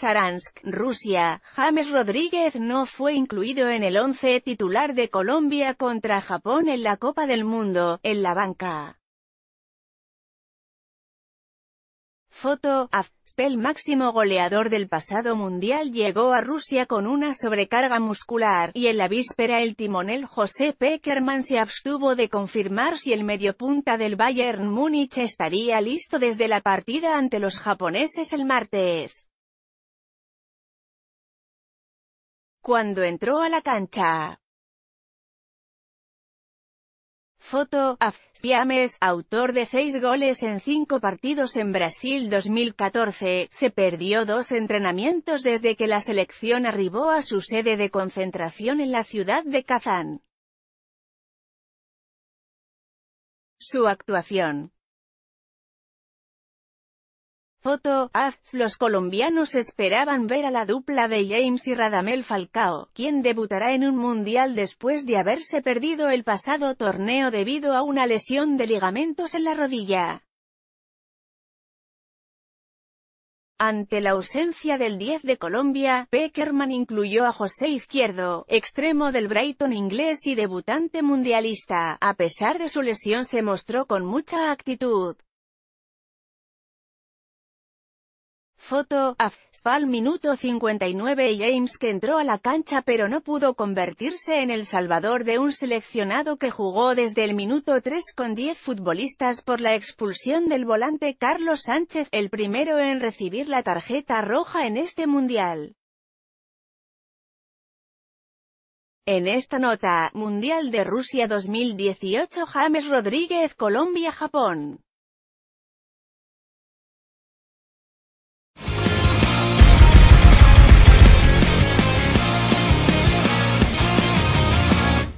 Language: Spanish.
Saransk, Rusia, James Rodríguez no fue incluido en el once titular de Colombia contra Japón en la Copa del Mundo, en la banca. Foto, Afspel máximo goleador del pasado mundial llegó a Rusia con una sobrecarga muscular, y en la víspera el timonel José Peckerman se abstuvo de confirmar si el mediopunta del Bayern Múnich estaría listo desde la partida ante los japoneses el martes. Cuando entró a la cancha. Foto, af, autor de seis goles en cinco partidos en Brasil 2014, se perdió dos entrenamientos desde que la selección arribó a su sede de concentración en la ciudad de Kazán. Su actuación Foto, AFS Los colombianos esperaban ver a la dupla de James y Radamel Falcao, quien debutará en un Mundial después de haberse perdido el pasado torneo debido a una lesión de ligamentos en la rodilla. Ante la ausencia del 10 de Colombia, Beckerman incluyó a José Izquierdo, extremo del Brighton inglés y debutante mundialista. A pesar de su lesión se mostró con mucha actitud. Foto, a Spal minuto 59 James que entró a la cancha pero no pudo convertirse en el salvador de un seleccionado que jugó desde el minuto 3 con 10 futbolistas por la expulsión del volante Carlos Sánchez, el primero en recibir la tarjeta roja en este Mundial. En esta nota, Mundial de Rusia 2018 James Rodríguez Colombia-Japón